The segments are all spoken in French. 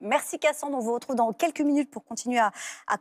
Merci Cassandre, on vous retrouve dans quelques minutes pour continuer à,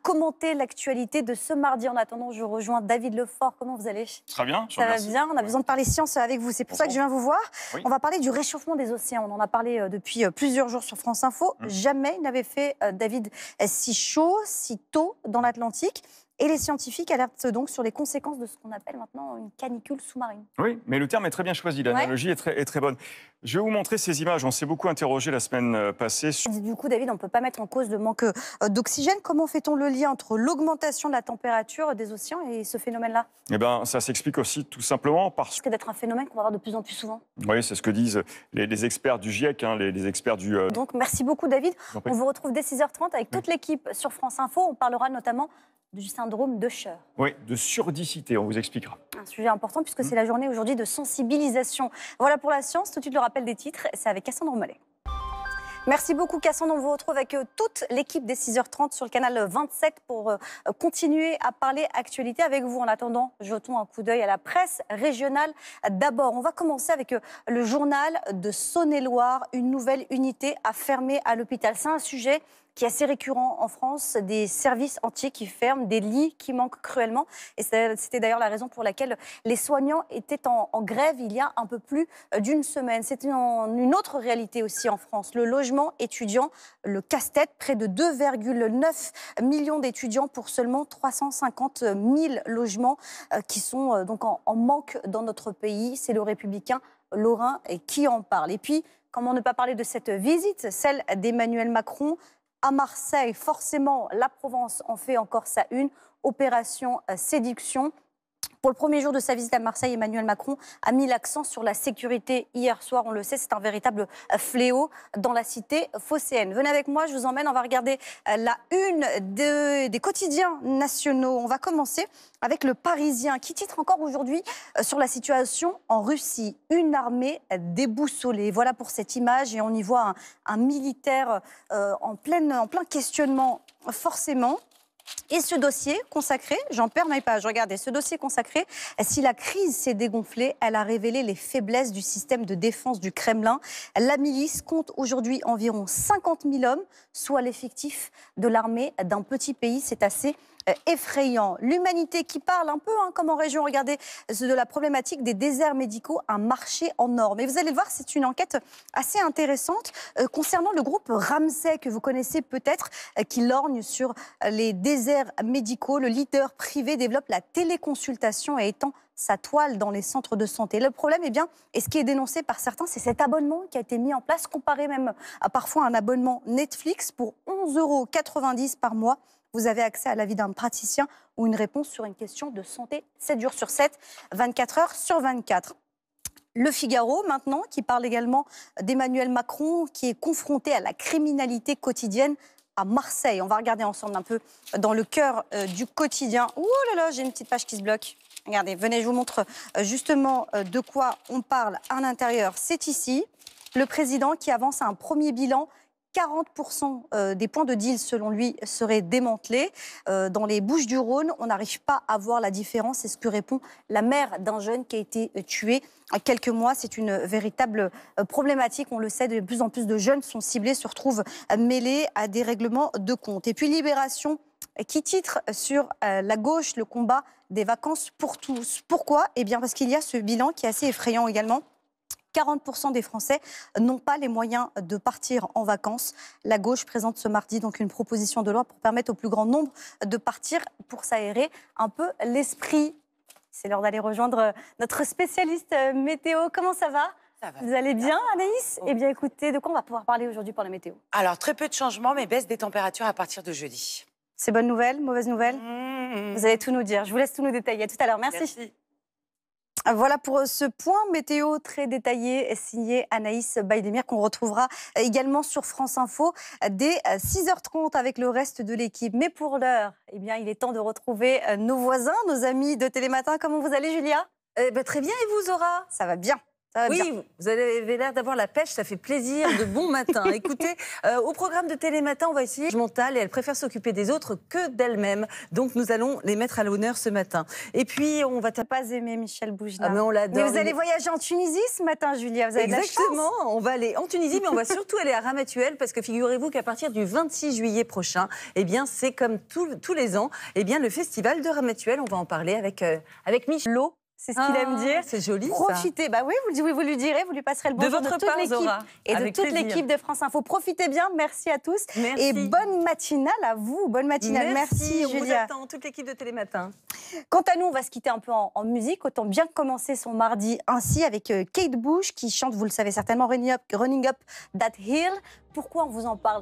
commenter l'actualité de ce mardi. En attendant, je rejoins David Lefort. Comment vous allez Très bien. Je Ça va bien, on a besoin de parler science avec vous. C'est pour ça que je viens vous voir. On va parler du réchauffement des océans. On en a parlé euh, depuis euh, plusieurs jours sur France Info. Hum. Jamais il n'avait fait, euh, David, si chaud, si tôt dans l'Atlantique. Et les scientifiques alertent donc sur les conséquences de ce qu'on appelle maintenant une canicule sous-marine. Oui, mais le terme est très bien choisi, l'analogie est, très, très bonne. Je vais vous montrer ces images, on s'est beaucoup interrogé la semaine euh, passée. Sur... Du coup, David, on ne peut pas mettre en cause le manque euh, d'oxygène. Comment fait-on le lien entre l'augmentation de la température des océans et ce phénomène-là Eh bien, ça s'explique aussi tout simplement parce... que d'être un phénomène qu'on va voir de plus en plus souvent. Oui, c'est ce que disent les, experts du GIEC, hein, les, experts du... Euh, donc, merci beaucoup, David. On vous retrouve dès 6h30 avec toute l'équipe sur France Info. On parlera notamment du syndrome de Scheur. Oui, de surdicité, on vous expliquera. Un sujet important puisque hum. c'est la journée aujourd'hui de sensibilisation. Voilà pour la science, tout de suite le rappel des titres, c'est avec Cassandre Mollet. Merci beaucoup, Cassandre. On vous retrouve avec euh, toute l'équipe des 6h30 sur le canal 27 pour euh, continuer à parler actualité avec vous. En attendant, jetons un coup d'œil à la presse régionale d'abord. On va commencer avec euh, le journal de Saône-et-Loire. Une nouvelle unité à fermé à l'hôpital. C'est un sujet qui est assez récurrent en France, des services entiers qui ferment, des lits qui manquent cruellement. Et c'était d'ailleurs la raison pour laquelle les soignants étaient en, grève il y a un peu plus d'une semaine. C'est une autre réalité aussi en France. Le logement étudiants, le casse-tête, près de 2,9 millions d'étudiants pour seulement 350 000 logements euh, qui sont euh, donc en, manque dans notre pays. C'est le républicain Lorrain qui en parle. Et puis, comment ne pas parler de cette visite, celle d'Emmanuel Macron à Marseille. Forcément, la Provence en fait encore sa une. Opération euh, séduction. Pour le premier jour de sa visite à Marseille, Emmanuel Macron a mis l'accent sur la sécurité. Hier soir, on le sait, c'est un véritable euh, fléau dans la cité phocéenne. Venez avec moi, je vous emmène, on va regarder euh, la une des quotidiens nationaux. On va commencer avec le Parisien qui titre encore aujourd'hui euh, sur la situation en Russie. Une armée déboussolée. Voilà pour cette image et on y voit un, militaire en plein questionnement forcément. Et ce dossier consacré, j'en perds mes pages, regardez, ce dossier consacré, si la crise s'est dégonflée, elle a révélé les faiblesses du système de défense du Kremlin. La milice compte aujourd'hui environ 50 000 hommes, soit l'effectif de l'armée d'un petit pays. C'est assez euh, effrayant. L'humanité qui parle un peu, hein, comme en région, regardez, de la problématique des déserts médicaux, un marché en or. Mais vous allez voir, c'est une enquête assez intéressante euh, concernant le groupe Ramsay, que vous connaissez peut-être, euh, qui lorgne sur les déserts déserts médicaux, le leader privé développe la téléconsultation et étend sa toile dans les centres de santé. Le problème, eh bien, et ce qui est dénoncé par certains, c'est cet abonnement qui a été mis en place, comparé même à parfois un abonnement Netflix pour 11,90 euros par mois. Vous avez accès à l'avis d'un praticien ou une réponse sur une question de santé 7 jours sur 7, 24 heures sur 24. Le Figaro, maintenant, qui parle également d'Emmanuel Macron, qui est confronté à la criminalité quotidienne à Marseille. On va regarder ensemble un peu dans le cœur euh, du quotidien. Oh là là, j'ai une petite page qui se bloque. Regardez, venez, je vous montre euh, justement euh, de quoi on parle à l'intérieur. C'est ici le président qui avance un premier bilan 40% euh, des points de deal, selon lui, seraient démantelés. Euh, dans les Bouches du Rhône, on n'arrive pas à voir la différence. C'est ce que répond la mère d'un jeune qui a été euh, tué à quelques mois. C'est une véritable problématique. On le sait, de plus en plus de jeunes sont ciblés, se retrouvent mêlés à des règlements de compte. Et puis Libération qui titre sur la gauche le combat des vacances pour tous. Pourquoi Eh bien parce qu'il y a ce bilan qui est assez effrayant également 40% des Français n'ont pas les moyens de partir en vacances. La gauche présente ce mardi donc une proposition de loi pour permettre au plus grand nombre de partir pour s'aérer un peu l'esprit. C'est l'heure d'aller rejoindre notre spécialiste euh, météo. Comment ça va vous allez bien, Anaïs Eh bien, écoutez, de quoi on va pouvoir parler aujourd'hui pour la météo Alors, très peu de changements, mais baisse des températures à partir de jeudi. C'est bonne nouvelle, mauvaise nouvelle mmh. Vous allez tout nous dire. Je vous laisse tout nous détailler. À tout à l'heure. Merci. Voilà pour euh, ce point météo très détaillé, signé Anaïs Baidemir qu'on retrouvera euh, également sur France Info euh, dès 6h30 avec le reste de l'équipe. Mais pour l'heure, eh bien, il est temps de retrouver nos voisins, nos amis de Télématin. Comment vous allez, Julia ben, Très bien, et vous, Zora Ça va bien oui, vous avez l'air d'avoir la pêche, ça fait plaisir, de bon matin. Écoutez, euh, au programme de Télématin, on va essayer mentale et elle préfère s'occuper des autres que d'elle-même. Donc nous allons les mettre à l'honneur ce matin. Et puis on va... pas aimer Michel Boujda. Ah, mais vous allez voyager en Tunisie ce matin, Julia, vous avez Exactement, on va aller en Tunisie, mais on va surtout aller à Ramatuel parce que figurez-vous qu'à partir du 26 juillet prochain, eh bien c'est comme tous les ans, eh bien le festival de Ramatuel, on va en parler avec, euh, avec Michel Lowe. C'est ce qu'il aime ah. dire. C'est joli. Profitez. Bah oui, vous, vous lui direz, vous lui passerez le bonjour de, votre de toute l'équipe et de toute l'équipe de France Info. Profitez bien. Merci à tous et bonne matinale à vous. Bonne matinale. Merci, merci on vous attend toute l'équipe de Télématin. Quant à nous, on va se quitter un peu en, musique. Autant bien commencer son mardi ainsi avec euh, Kate Bush qui chante, vous le savez certainement, Running Up That Hill. Pourquoi on vous en parle